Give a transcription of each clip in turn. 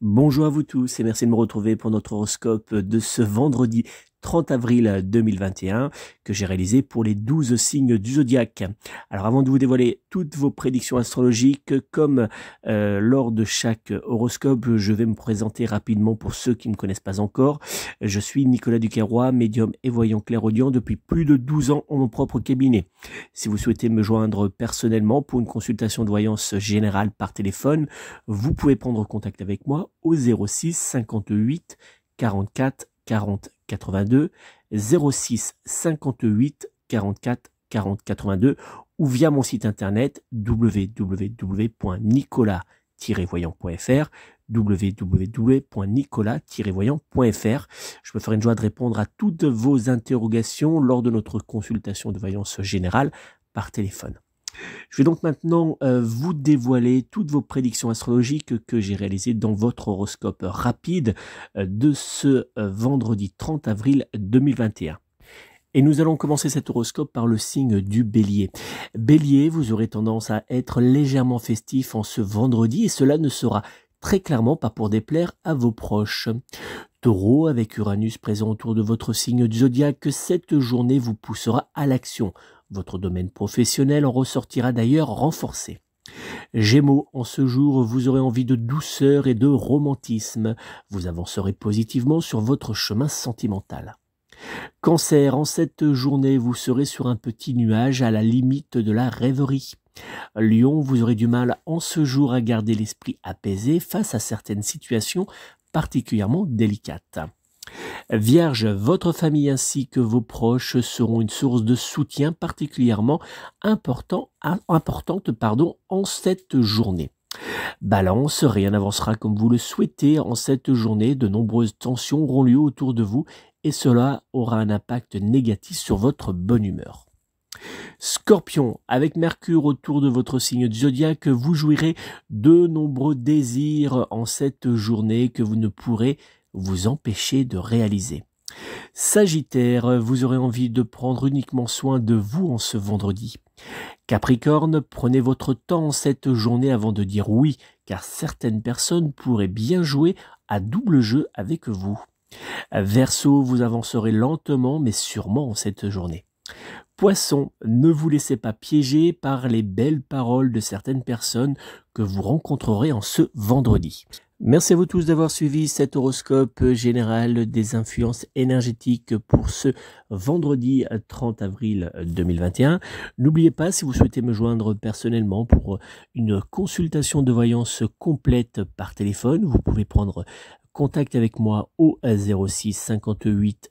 Bonjour à vous tous et merci de me retrouver pour notre horoscope de ce vendredi 30 avril 2021 euh, que j'ai réalisé pour les 12 signes du zodiaque. Alors avant de vous dévoiler toutes vos prédictions astrologiques, comme euh, lors de chaque horoscope, je vais me présenter rapidement pour ceux qui ne me connaissent pas encore. Je suis Nicolas Duquerrois, médium et voyant clairaudient depuis plus de 12 ans en mon propre cabinet. Si vous souhaitez me joindre personnellement pour une consultation de voyance générale par téléphone, vous pouvez prendre contact avec moi au 06 58 44 40 82 06 58 44 40 82 ou via mon site internet www.nicolas-voyant.fr www.nicolas-voyant.fr. Je me ferai une joie de répondre à toutes vos interrogations lors de notre consultation de voyance générale par téléphone. Je vais donc maintenant euh, vous dévoiler toutes vos prédictions astrologiques que j'ai réalisées dans votre horoscope rapide euh, de ce euh, vendredi 30 avril 2021. Et nous allons commencer cet horoscope par le signe du bélier. Bélier, vous aurez tendance à être légèrement festif en ce vendredi et cela ne sera très clairement pas pour déplaire à vos proches. Taureau, avec Uranus présent autour de votre signe du zodiaque, cette journée vous poussera à l'action. Votre domaine professionnel en ressortira d'ailleurs renforcé. Gémeaux, en ce jour, vous aurez envie de douceur et de romantisme. Vous avancerez positivement sur votre chemin sentimental. Cancer, en cette journée, vous serez sur un petit nuage à la limite de la rêverie. Lion, vous aurez du mal en ce jour à garder l'esprit apaisé face à certaines situations particulièrement délicates. Vierge, votre famille ainsi que vos proches seront une source de soutien particulièrement importante pardon, en cette journée. Balance, rien n'avancera comme vous le souhaitez en cette journée, de nombreuses tensions auront lieu autour de vous et cela aura un impact négatif sur votre bonne humeur. Scorpion, avec Mercure autour de votre signe de zodiaque, vous jouirez de nombreux désirs en cette journée que vous ne pourrez vous empêcher de réaliser. Sagittaire, vous aurez envie de prendre uniquement soin de vous en ce vendredi. Capricorne, prenez votre temps cette journée avant de dire oui, car certaines personnes pourraient bien jouer à double jeu avec vous. Verseau, vous avancerez lentement mais sûrement en cette journée. Poisson, ne vous laissez pas piéger par les belles paroles de certaines personnes que vous rencontrerez en ce vendredi. Merci à vous tous d'avoir suivi cet horoscope général des influences énergétiques pour ce vendredi 30 euh, avril 2021. Euh, N'oubliez pas, si vous souhaitez me joindre personnellement pour euh, une consultation de voyance complète par téléphone, vous pouvez prendre contact avec moi au 06 58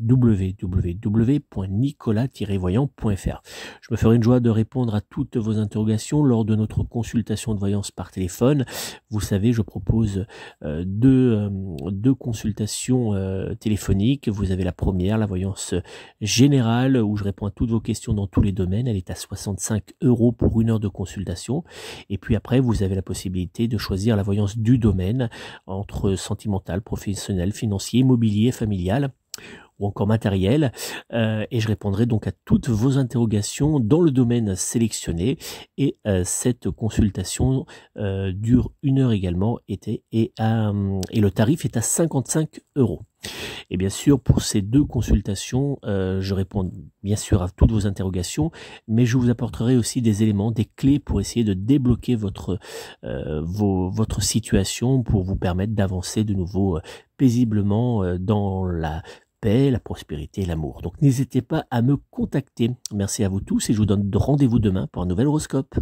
www.nicolas-voyant.fr. Je me ferai une joie de répondre à toutes vos interrogations lors de notre consultation de voyance par téléphone. Vous savez, je propose euh, deux, euh, deux, consultations euh, téléphoniques. Vous avez la première, la voyance générale, où je réponds à toutes vos questions dans tous les domaines. Elle est à 65 euros pour une heure de consultation. Et puis après, vous avez la possibilité de choisir la voyance du domaine entre sentimental, professionnel, financier, immobilier, familial ou encore matériel. Euh, et je répondrai donc à toutes vos interrogations dans le domaine sélectionné. Et euh, cette consultation euh, dure une heure également et, et, et le tarif est à 55 euros. Et bien sûr, pour ces deux consultations, je réponds bien sûr à toutes vos interrogations, mais je vous apporterai aussi des éléments, des clés pour essayer de débloquer votre, votre situation pour vous permettre d'avancer de nouveau paisiblement dans la la prospérité et l'amour. Donc n'hésitez pas à me contacter. Merci à vous tous et je vous donne rendez-vous demain pour un nouvel horoscope.